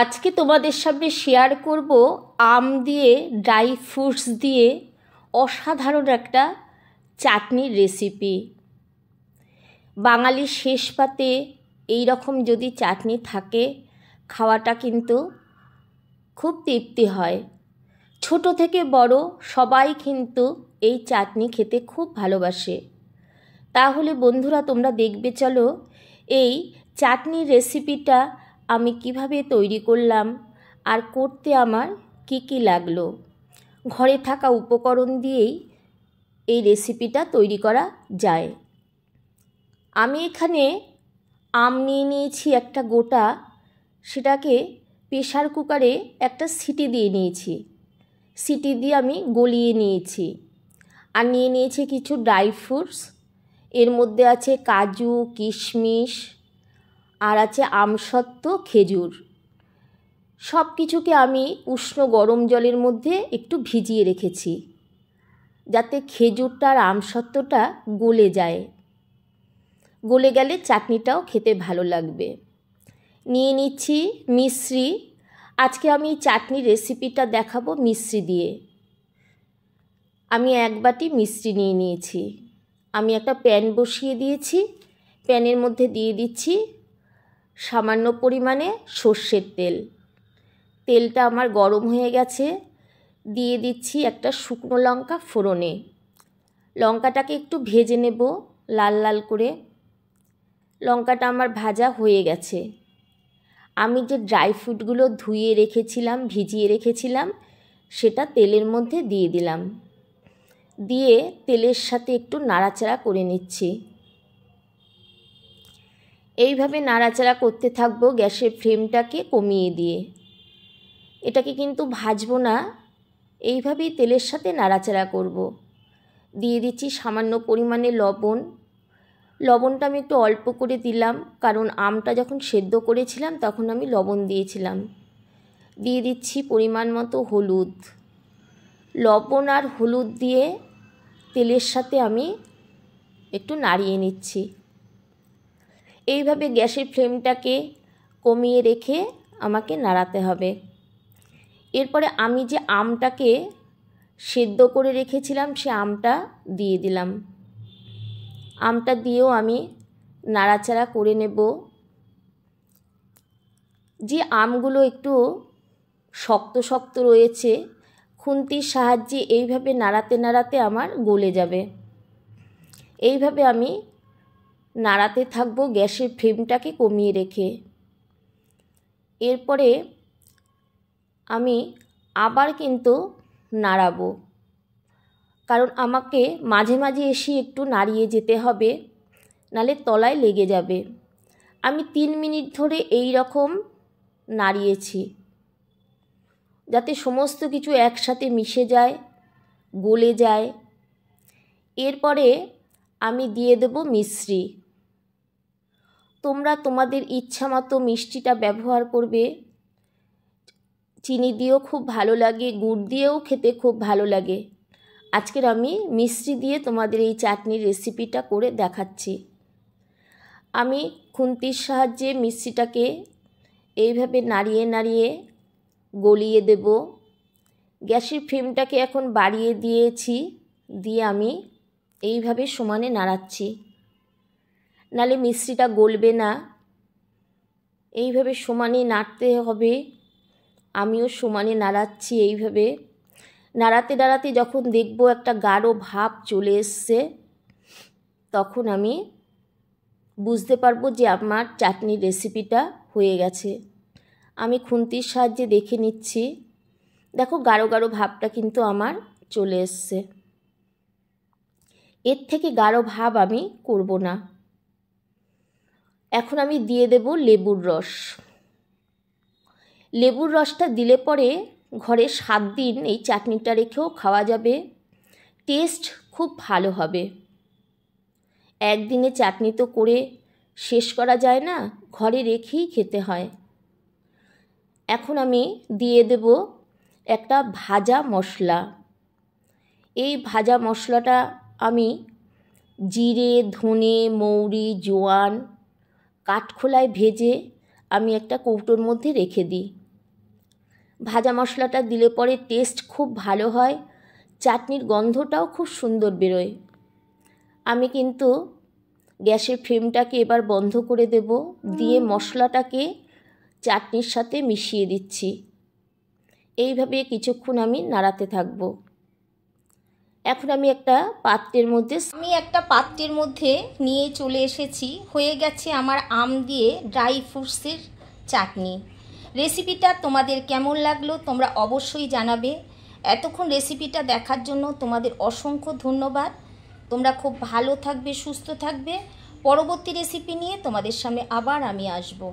আজকে তোমাদের সামনে শেয়ার করব আম দিয়ে ড্রাই ফ্রুটস দিয়ে অসাধারণ একটা চাটনির রেসিপি বাঙালির শেষ পাতে এই রকম যদি চাটনি থাকে খাওয়াটা কিন্তু খুব তৃপ্তি হয় ছোট থেকে বড় সবাই কিন্তু এই চাটনি খেতে খুব ভালোবাসে তাহলে বন্ধুরা তোমরা দেখবে চলো এই চাটনির রেসিপিটা আমি কিভাবে তৈরি করলাম আর করতে আমার কি কি লাগলো ঘরে থাকা উপকরণ দিয়েই এই রেসিপিটা তৈরি করা যায় আমি এখানে আম নিয়ে নিয়েছি একটা গোটা সেটাকে প্রেশার কুকারে একটা সিটি দিয়ে নিয়েছি সিটি দিয়ে আমি গলিয়ে নিয়েছি আর নিয়ে নিয়েছি কিছু ড্রাই ফ্রুটস এর মধ্যে আছে কাজু কিশমিশ আর আছে আমসত্ত্ব খেজুর সব কিছুকে আমি উষ্ণ গরম জলের মধ্যে একটু ভিজিয়ে রেখেছি যাতে খেজুরটা আর আমসত্ত্বটা গলে যায় গলে গেলে চাটনিটাও খেতে ভালো লাগবে নিয়ে নিচ্ছি মিশ্রি আজকে আমি চাটনির রেসিপিটা দেখাবো মিশ্রি দিয়ে আমি এক বাটি মিশ্রি নিয়ে নিয়েছি আমি একটা প্যান বসিয়ে দিয়েছি প্যানের মধ্যে দিয়ে দিচ্ছি সামান্য পরিমাণে সর্ষের তেল তেলটা আমার গরম হয়ে গেছে দিয়ে দিচ্ছি একটা শুকনো লঙ্কা ফোড়নে লঙ্কাটাকে একটু ভেজে নেব লাল লাল করে লঙ্কাটা আমার ভাজা হয়ে গেছে আমি যে ড্রাই ফ্রুটগুলো ধুয়ে রেখেছিলাম ভিজিয়ে রেখেছিলাম সেটা তেলের মধ্যে দিয়ে দিলাম দিয়ে তেলের সাথে একটু নাড়াচাড়া করে নিচ্ছি এইভাবে নাড়াচাড়া করতে থাকবো গ্যাসের ফ্লেমটাকে কমিয়ে দিয়ে এটাকে কিন্তু ভাজবো না এইভাবেই তেলের সাথে নাড়াচাড়া করব। দিয়ে দিচ্ছি সামান্য পরিমাণে লবণ লবণটা আমি একটু অল্প করে দিলাম কারণ আমটা যখন সেদ্ধ করেছিলাম তখন আমি লবণ দিয়েছিলাম দিয়ে দিচ্ছি পরিমাণ মতো হলুদ লবণ আর হলুদ দিয়ে তেলের সাথে আমি একটু নাড়িয়ে নিচ্ছি এইভাবে গ্যাসের ফ্লেমটাকে কমিয়ে রেখে আমাকে নাড়াতে হবে এরপরে আমি যে আমটাকে সেদ্ধ করে রেখেছিলাম সে আমটা দিয়ে দিলাম আমটা দিয়েও আমি নাড়াচাড়া করে নেব যে আমগুলো একটু শক্ত শক্ত রয়েছে খুন্তির সাহায্যে এইভাবে নাড়াতে নাড়াতে আমার গলে যাবে এইভাবে আমি নাড়াতে থাকবো গ্যাসের ফ্লেমটাকে কমিয়ে রেখে এরপরে আমি আবার কিন্তু নাড়াবো কারণ আমাকে মাঝে মাঝে এসে একটু নাড়িয়ে যেতে হবে নালে তলায় লেগে যাবে আমি তিন মিনিট ধরে এই রকম নাড়িয়েছি যাতে সমস্ত কিছু একসাথে মিশে যায় গলে যায় এরপরে আমি দিয়ে দেব মিশ্রি তোমরা তোমাদের ইচ্ছা মতো মিষ্টিটা ব্যবহার করবে চিনি দিয়েও খুব ভালো লাগে গুড় দিয়েও খেতে খুব ভালো লাগে আজকের আমি মিষ্টি দিয়ে তোমাদের এই চাটনির রেসিপিটা করে দেখাচ্ছি আমি খুন্তির সাহায্যে মিষ্টিটাকে এইভাবে নাড়িয়ে নাড়িয়ে গলিয়ে দেব গ্যাসের ফ্লেমটাকে এখন বাড়িয়ে দিয়েছি দিয়ে আমি এইভাবে সমানে নাড়াচ্ছি নালে মিষ্টিটা গলবে না এইভাবে সমানে নাড়তে হবে আমিও সমানে নাড়াচ্ছি এইভাবে নাড়াতে নাড়াতে যখন দেখব একটা গাঢ় ভাব চলে এসছে তখন আমি বুঝতে পারবো যে আমার চাটনির রেসিপিটা হয়ে গেছে আমি খুন্তির সাহায্যে দেখে নিচ্ছি দেখো গাঢ় গাঢ় ভাবটা কিন্তু আমার চলে এসছে এর থেকে গাঢ় ভাব আমি করব না এখন আমি দিয়ে দেব লেবুর রস লেবুর রসটা দিলে পরে ঘরে সাত দিন এই চাটনিটা রেখেও খাওয়া যাবে টেস্ট খুব ভালো হবে একদিনে চাটনি তো করে শেষ করা যায় না ঘরে রেখেই খেতে হয় এখন আমি দিয়ে দেব একটা ভাজা মশলা এই ভাজা মশলাটা আমি জিরে ধনে মৌরি জোয়ান কাঠখোলায় ভেজে আমি একটা কৌটোর মধ্যে রেখে দিই ভাজা মশলাটা দিলে পরে টেস্ট খুব ভালো হয় চাটনির গন্ধটাও খুব সুন্দর বেরোয় আমি কিন্তু গ্যাসের ফ্লেমটাকে এবার বন্ধ করে দেব দিয়ে মশলাটাকে চাটনির সাথে মিশিয়ে দিচ্ছি এইভাবে কিছুক্ষণ আমি নাড়াতে থাকবো এখন আমি একটা পাত্রের মধ্যে আমি একটা পাত্রের মধ্যে নিয়ে চলে এসেছি হয়ে গেছে আমার আম দিয়ে ড্রাই ফ্রুটসের চাটনি রেসিপিটা তোমাদের কেমন লাগলো তোমরা অবশ্যই জানাবে এতক্ষণ রেসিপিটা দেখার জন্য তোমাদের অসংখ্য ধন্যবাদ তোমরা খুব ভালো থাকবে সুস্থ থাকবে পরবর্তী রেসিপি নিয়ে তোমাদের সামনে আবার আমি আসবো